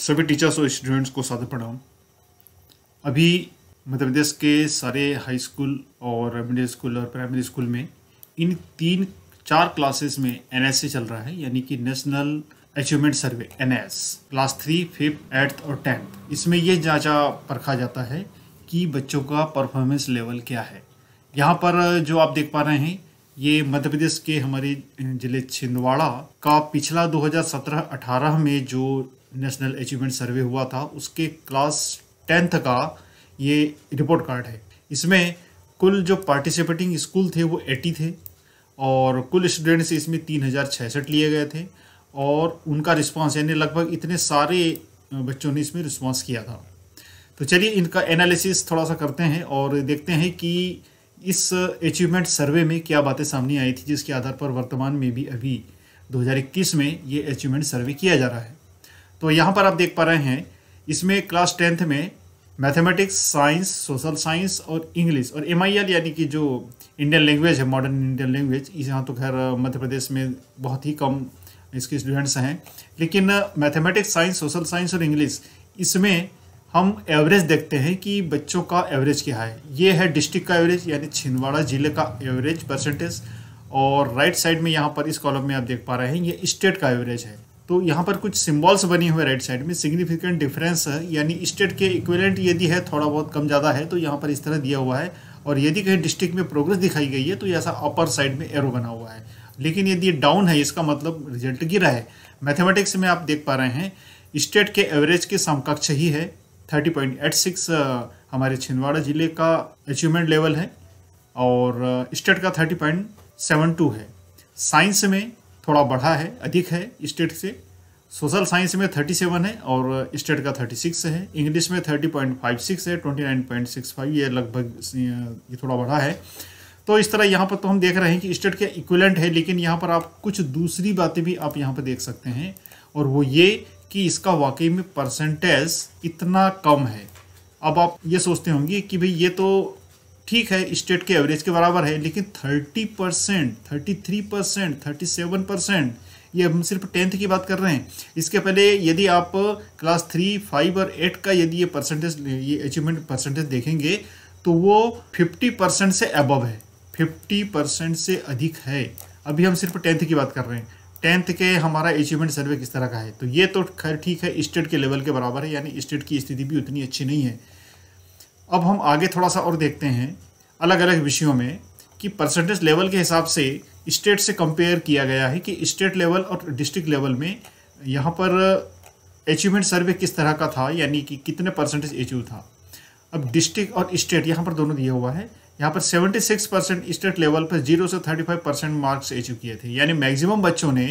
सभी टीचर्स और स्टूडेंट्स को सादर प्रणाम अभी मध्य प्रदेश के सारे हाई स्कूल और मिडिल स्कूल और प्राइमरी स्कूल में इन तीन चार क्लासेस में एन चल रहा है यानी कि national achievement survey N class three fifth eighth और टेंथ इसमें यह जांचा परखा जाता है कि बच्चों का परफॉर्मेंस लेवल क्या है यहाँ पर जो आप देख पा रहे हैं ये मध्य प्रदेश के हमारे जिले छिंदवाड़ा का पिछला 2017-18 में जो नेशनल अचीवमेंट सर्वे हुआ था उसके क्लास टेंथ का ये रिपोर्ट कार्ड है इसमें कुल जो पार्टिसिपेटिंग स्कूल थे वो एटी थे और कुल स्टूडेंट्स इसमें तीन हज़ार लिए गए थे और उनका रिस्पांस यानी लगभग इतने सारे बच्चों ने इसमें रिस्पांस किया था तो चलिए इनका एनालिसिस थोड़ा सा करते हैं और देखते हैं कि इस अचीवमेंट सर्वे में क्या बातें सामने आई थी जिसके आधार पर वर्तमान में भी अभी 2021 में ये अचीवमेंट सर्वे किया जा रहा है तो यहाँ पर आप देख पा रहे हैं इसमें क्लास टेंथ में मैथमेटिक्स साइंस सोशल साइंस और इंग्लिश और एम यानी कि जो इंडियन लैंग्वेज है मॉडर्न इंडियन लैंग्वेज इस यहाँ तो खैर मध्य प्रदेश में बहुत ही कम इसके स्टूडेंट्स हैं लेकिन मैथमेटिक्स साइंस सोशल साइंस और इंग्लिश इसमें हम एवरेज देखते हैं कि बच्चों का एवरेज क्या है ये है डिस्ट्रिक्ट का एवरेज यानी छिंदवाड़ा जिले का एवरेज परसेंटेज और राइट साइड में यहाँ पर इस कॉलम में आप देख पा रहे हैं ये स्टेट का एवरेज है तो यहाँ पर कुछ सिम्बॉल्स बनी हुए राइट साइड में सिग्निफिकेंट डिफरेंस यानी स्टेट के इक्वलेंट यदि है थोड़ा बहुत कम ज़्यादा है तो यहाँ पर इस तरह दिया हुआ है और यदि कहीं डिस्ट्रिक्ट में प्रोग्रेस दिखाई गई है तो ऐसा अपर साइड में एरो बना हुआ है लेकिन यदि डाउन है इसका मतलब रिजल्ट गिरा है मैथमेटिक्स में आप देख पा रहे हैं स्टेट के एवरेज के समकक्ष ही है 30.86 हमारे छिंदवाड़ा ज़िले का अचीवमेंट लेवल है और स्टेट का 30.72 है साइंस में थोड़ा बढ़ा है अधिक है स्टेट से सोशल साइंस में थर्टी सेवन है और स्टेट का थर्टी सिक्स है इंग्लिश में थर्टी पॉइंट फाइव सिक्स है twenty nine point six five ये लगभग ये थोड़ा बढ़ा है तो इस तरह यहाँ पर तो हम देख रहे हैं कि स्टेट के इक्वलेंट है लेकिन यहाँ पर आप कुछ दूसरी बातें भी आप यहाँ पर देख सकते हैं और वो ये कि इसका वाकई में परसेंटेज इतना कम है अब आप ये सोचते होंगे कि भाई ये तो ठीक है स्टेट के एवरेज के बराबर है लेकिन thirty percent thirty three percent thirty seven percent ये हम सिर्फ टेंथ की बात कर रहे हैं इसके पहले यदि आप क्लास थ्री फाइव और एट का यदि ये परसेंटेज ये अचीवमेंट परसेंटेज देखेंगे तो वो फिफ्टी परसेंट से अबव है फिफ्टी परसेंट से अधिक है अभी हम सिर्फ टेंथ की बात कर रहे हैं टेंथ के हमारा अचीवमेंट सर्वे किस तरह का है तो ये तो खैर ठीक है स्टेट के लेवल के बराबर है यानी स्टेट की स्थिति भी उतनी अच्छी नहीं है अब हम आगे थोड़ा सा और देखते हैं अलग अलग विषयों में कि परसेंटेज लेवल के हिसाब से स्टेट से कंपेयर किया गया है कि स्टेट लेवल और डिस्ट्रिक्ट लेवल में यहाँ पर अचीवमेंट सर्वे किस तरह का था यानी कि कितने परसेंटेज अचीव था अब डिस्ट्रिक्ट और स्टेट यहाँ पर दोनों दिया हुआ है यहाँ पर 76 परसेंट स्टेट लेवल पर जीरो से 35 परसेंट मार्क्स अचीव किए थे यानी मैक्सिमम बच्चों ने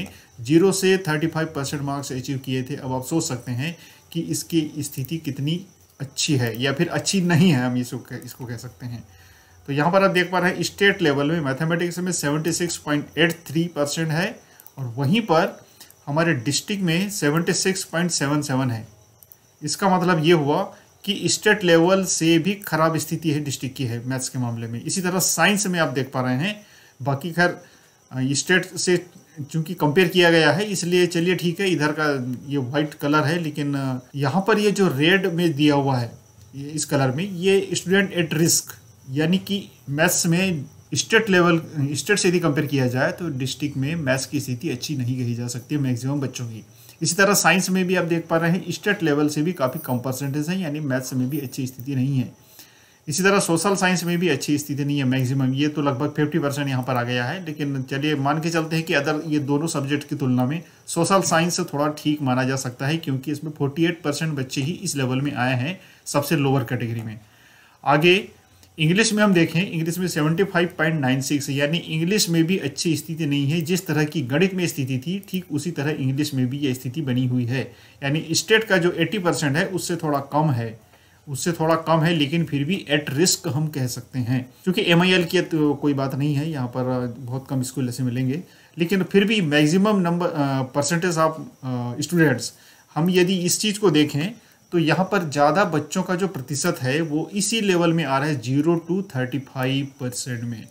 जीरो से 35 परसेंट मार्क्स अचीव किए थे अब आप सोच सकते हैं कि इसकी स्थिति कितनी अच्छी है या फिर अच्छी नहीं है हम इसको इसको कह सकते हैं तो यहाँ पर आप देख पा रहे हैं स्टेट लेवल में मैथमेटिक्स में 76.83 परसेंट है और वहीं पर हमारे डिस्ट्रिक्ट में 76.77 है इसका मतलब ये हुआ कि स्टेट लेवल से भी खराब स्थिति है डिस्ट्रिक्ट की है मैथ्स के मामले में इसी तरह साइंस में आप देख पा रहे हैं बाकी खैर स्टेट से चूंकि कंपेयर किया गया है इसलिए चलिए ठीक है इधर का ये वाइट कलर है लेकिन यहाँ पर ये जो रेड में दिया हुआ है इस कलर में ये स्टूडेंट एट रिस्क यानी कि मैथ्स में स्टेट लेवल स्टेट से यदि कंपेयर किया जाए तो डिस्ट्रिक्ट में मैथ्स की स्थिति अच्छी नहीं कही जा सकती मैक्सिमम बच्चों की इसी तरह साइंस में भी आप देख पा रहे हैं स्टेट लेवल से भी काफ़ी कम परसेंटेज है यानी मैथ्स में भी अच्छी स्थिति नहीं है इसी तरह सोशल साइंस में भी अच्छी स्थिति नहीं है मैक्सिमम ये तो लगभग फिफ्टी परसेंट यहाँ पर आ गया है लेकिन चलिए मान के चलते हैं कि अदर ये दोनों सब्जेक्ट की तुलना में सोशल साइंस से थोड़ा ठीक माना जा सकता है क्योंकि इसमें फोर्टी एट परसेंट बच्चे ही इस लेवल में आए हैं सबसे लोअर कैटेगरी में आगे इंग्लिश में हम देखें इंग्लिश में seventy five point nine six यानी इंग्लिश में भी अच्छी स्थिति नहीं है जिस तरह की गणित में स्थिति थी ठीक उसी तरह इंग्लिश में भी यह स्थिति बनी हुई है यानी स्टेट का जो एट्टी परसेंट है उससे थोड़ा कम है उससे थोड़ा कम है लेकिन फिर भी एट रिस्क हम कह सकते हैं क्योंकि एम आई एल की तो कोई बात नहीं है यहाँ पर बहुत कम स्कूल ऐसे मिलेंगे लेकिन फिर भी maximum number percentage of students हम यदि इस चीज़ को देखें तो यहाँ पर ज़्यादा बच्चों का जो प्रतिशत है वो इसी लेवल में आ रहा है zero to thirty five percent में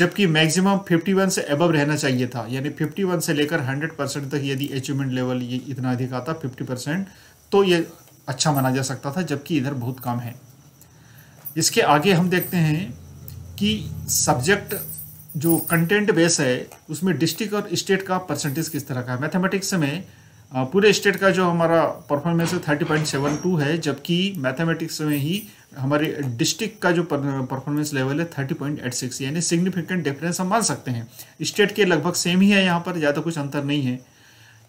जबकि मैक्सिमम 51 से एबव रहना चाहिए था यानी 51 से लेकर 100 परसेंट तक यदि अचीवमेंट लेवल ये इतना अधिक आता 50 परसेंट तो ये अच्छा माना जा सकता था जबकि इधर बहुत कम है इसके आगे हम देखते हैं कि सब्जेक्ट जो कंटेंट बेस है उसमें डिस्ट्रिक्ट और स्टेट का परसेंटेज किस तरह का है मैथमेटिक्स में पूरे स्टेट का जो हमारा परफॉर्मेंस है थर्टी पॉइंट सेवन टू है जबकि मैथमेटिक्स में ही हमारे डिस्ट्रिक्ट का जो परफॉर्मेंस लेवल है थर्टी पॉइंट एट सिक्स यानी सिग्निफिकेंट डिफरेंस हम मान सकते हैं स्टेट के लगभग सेम ही है यहाँ पर ज़्यादा कुछ अंतर नहीं है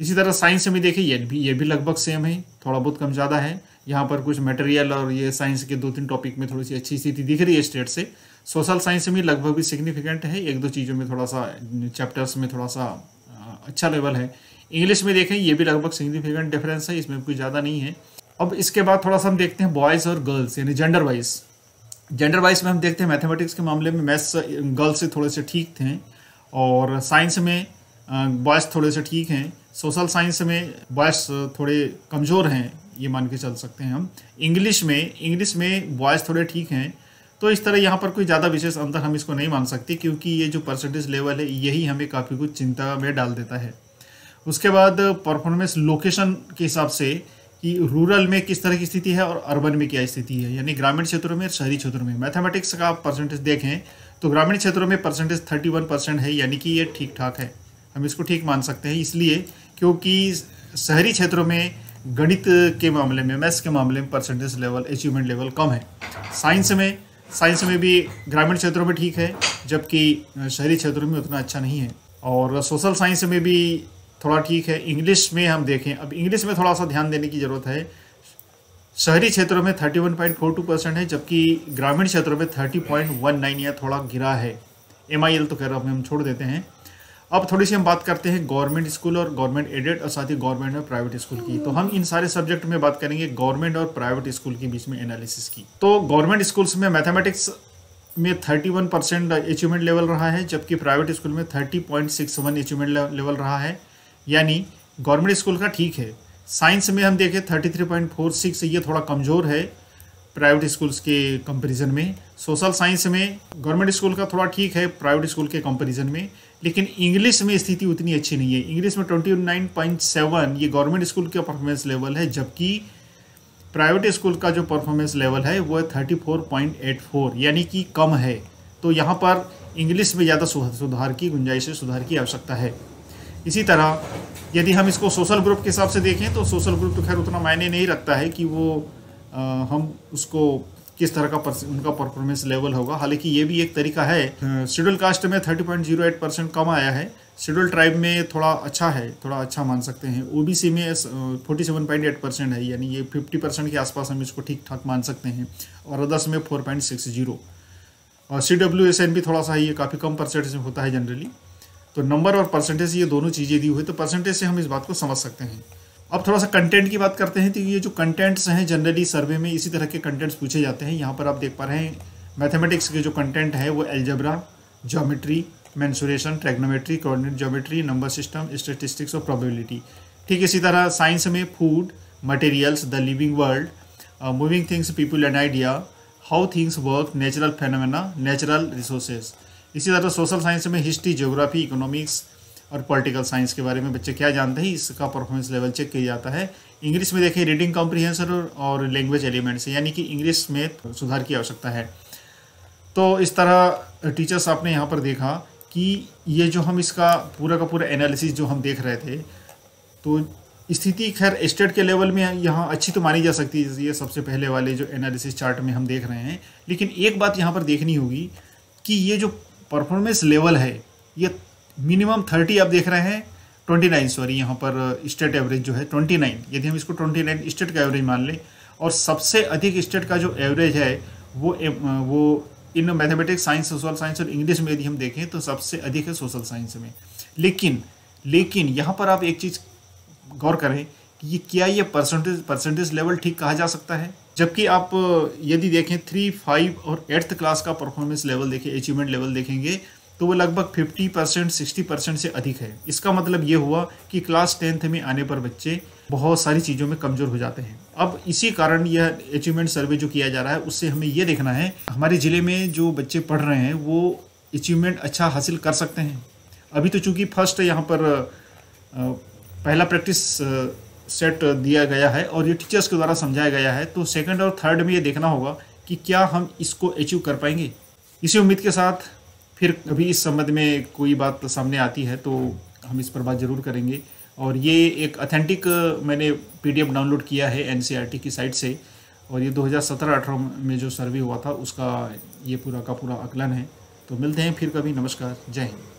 इसी तरह साइंस में देखिए ये भी ये भी लगभग सेम है थोड़ा बहुत कम ज़्यादा है यहाँ पर कुछ मटेरियल और ये साइंस के दो तीन टॉपिक में थोड़ी सी अच्छी स्थिति दिख रही है स्टेट से सोशल साइंस में लगभग भी सिग्निफिकेंट है एक दो चीज़ों में थोड़ा सा चैप्टर्स में थोड़ा सा अच्छा लेवल है इंग्लिश में देखें ये भी लगभग सिग्निफिकेंट डिफरेंस है इसमें कुछ ज़्यादा नहीं है अब इसके बाद थोड़ा सा हम देखते हैं बॉयज़ और गर्ल्स यानी जेंडर वाइज जेंडर वाइज में हम देखते हैं मैथमेटिक्स के मामले में मैथ्स गर्ल्स से थोड़े से ठीक थे और साइंस में बॉयज़ थोड़े से ठीक हैं सोशल साइंस में बॉयस थोड़े कमज़ोर हैं ये मान के चल सकते हैं हम इंग्लिश में इंग्लिश में बॉयस थोड़े ठीक हैं तो इस तरह यहाँ पर कोई ज़्यादा विशेष अंतर हम इसको नहीं मान सकते क्योंकि ये जो परसेंटेज लेवल है यही हमें काफ़ी कुछ चिंता में डाल देता है उसके बाद परफॉर्मेंस लोकेशन के हिसाब से कि रूरल में किस तरह की स्थिति है और अर्बन में क्या स्थिति है यानी ग्रामीण क्षेत्रों में और शहरी क्षेत्रों में मैथमेटिक्स का आप परसेंटेज देखें तो ग्रामीण क्षेत्रों में परसेंटेज थर्टी वन परसेंट है यानी कि ये ठीक ठाक है हम इसको ठीक मान सकते हैं इसलिए क्योंकि शहरी क्षेत्रों में गणित के मामले में मैथ्स के मामले में परसेंटेज लेवल अचीवमेंट लेवल कम है साइंस में साइंस में भी ग्रामीण क्षेत्रों में ठीक है जबकि शहरी क्षेत्रों में उतना अच्छा नहीं है और सोशल साइंस में भी थोड़ा ठीक है इंग्लिश में हम देखें अब इंग्लिश में थोड़ा सा ध्यान देने की ज़रूरत है शहरी क्षेत्रों में thirty one point four two percent है जबकि ग्रामीण क्षेत्रों में थर्टी पॉइंट वन नाइन या थोड़ा गिरा है एम आई एल तो रहा हूँ हम छोड़ देते हैं अब थोड़ी सी हम बात करते हैं गवर्नमेंट स्कूल और गवर्नमेंट एडेड और साथ ही गवर्नमेंट और प्राइवेट स्कूल की तो हम इन सारे सब्जेक्ट में बात करेंगे गवर्नमेंट और प्राइवेट स्कूल के बीच में एनालिसिस की तो गवर्नमेंट स्कूल्स में मैथमेटिक्स में 31 परसेंट अचीवमेंट लेवल रहा है जबकि प्राइवेट स्कूल में 30.61 अचीवमेंट लेवल रहा है यानी गवर्नमेंट स्कूल का ठीक है साइंस में हम देखें 33.46 ये थोड़ा कमज़ोर है प्राइवेट स्कूल्स के कंपैरिजन में सोशल साइंस में गवर्नमेंट स्कूल का थोड़ा ठीक है प्राइवेट स्कूल के कंपैरिजन में लेकिन इंग्लिश में स्थिति उतनी अच्छी नहीं है इंग्लिश में ट्वेंटी नाइन पॉइंट सेवन ये गवर्नमेंट स्कूल का परफॉर्मेंस लेवल है जबकि प्राइवेट स्कूल का जो परफॉर्मेंस लेवल है वो thirty four point eight four यानी कि कम है तो यहाँ पर इंग्लिश में ज़्यादा सुधार की गुंजाइश सुधार की आवश्यकता है इसी तरह यदि हम इसको सोशल ग्रुप के हिसाब से देखें तो सोशल ग्रुप तो खैर उतना मायने नहीं रखता है कि वो आ, हम उसको किस तरह का उनका परफॉर्मेंस लेवल होगा हालांकि ये भी एक तरीका है शेड्यूल कास्ट में thirty point zero eight percent कम आया है शेड्यूल ट्राइब में थोड़ा अच्छा है थोड़ा अच्छा मान सकते हैं सी में forty seven point eight percent है यानी ये फिफ्टी परसेंट के आसपास हम इसको ठीक ठाक मान सकते हैं और अदर्स में फोर पॉइंट सिक्स जीरो और सी डब्ल्यू एस एन भी थोड़ा सा ये काफ़ी कम परसेंटेज में होता है जनरली तो नंबर और परसेंटेज ये दोनों चीज़ें दी हुई तो परसेंटेज से हम इस बात को समझ सकते हैं अब थोड़ा सा कंटेंट की बात करते हैं तो ये जो कंटेंट्स हैं जनरली सर्वे में इसी तरह के कंटेंट्स पूछे जाते हैं यहाँ पर आप देख पा रहे हैं मैथमेटिक्स के जो कंटेंट है वो algebra geometry mensuration trigonometry coordinate geometry number system statistics और प्रोबेबिलिटी ठीक इसी तरह साइंस में food materials the living world moving things people and idea how things work natural phenomena natural resources इसी तरह सोशल साइंस में हिस्ट्री ज्योग्राफी इकोनॉमिक्स और political science के बारे में बच्चे क्या जानते हैं इसका परफॉर्मेंस लेवल चेक किया जाता है इंग्लिश में देखें रीडिंग कॉम्प्रीहेंसर और लैंग्वेज एलिमेंट्स यानी कि इंग्लिश में सुधार की आवश्यकता है तो इस तरह टीचर्स आपने यहाँ पर देखा कि ये जो हम इसका पूरा का पूरा एनालिसिस जो हम देख रहे थे तो स्थिति खैर स्टेट के लेवल में यहाँ अच्छी तो मानी जा सकती है ये सबसे पहले वाले जो एनालिसिस चार्ट में हम देख रहे हैं लेकिन एक बात यहाँ पर देखनी होगी कि ये जो परफॉर्मेंस लेवल है ये मिनिमम थर्टी आप देख रहे हैं ट्वेंटी नाइन सॉरी यहाँ पर स्टेट uh, एवरेज जो है ट्वेंटी नाइन यदि हम इसको ट्वेंटी नाइन स्टेट का एवरेज मान लें और सबसे अधिक स्टेट का जो एवरेज है वो uh, वो इन मैथमेटिक्स साइंस सोशल साइंस और इंग्लिश में यदि हम देखें तो सबसे अधिक है सोशल साइंस में लेकिन लेकिन यहाँ पर आप एक चीज़ गौर करें कि ये क्या ये परसेंटेज परसेंटेज लेवल ठीक कहा जा सकता है जबकि आप uh, यदि देखें थ्री फाइव और एट्थ क्लास का परफॉर्मेंस लेवल देखें अचीवमेंट लेवल देखेंगे तो वो लगभग 50 परसेंट सिक्सटी परसेंट से अधिक है इसका मतलब ये हुआ कि क्लास टेंथ में आने पर बच्चे बहुत सारी चीज़ों में कमज़ोर हो जाते हैं अब इसी कारण यह अचीवमेंट सर्वे जो किया जा रहा है उससे हमें यह देखना है हमारे ज़िले में जो बच्चे पढ़ रहे हैं वो अचीवमेंट अच्छा हासिल कर सकते हैं अभी तो चूँकि फर्स्ट यहाँ पर पहला प्रैक्टिस सेट दिया गया है और ये टीचर्स के द्वारा समझाया गया है तो सेकंड और थर्ड में ये देखना होगा कि क्या हम इसको अचीव कर पाएंगे इसी उम्मीद के साथ फिर कभी इस संबंध में कोई बात सामने आती है तो हम इस पर बात ज़रूर करेंगे और ये एक अथेंटिक मैंने पीडीएफ डाउनलोड किया है एनसीईआरटी की साइट से और ये 2017-18 में जो सर्वे हुआ था उसका ये पूरा का पूरा आकलन है तो मिलते हैं फिर कभी नमस्कार जय हिंद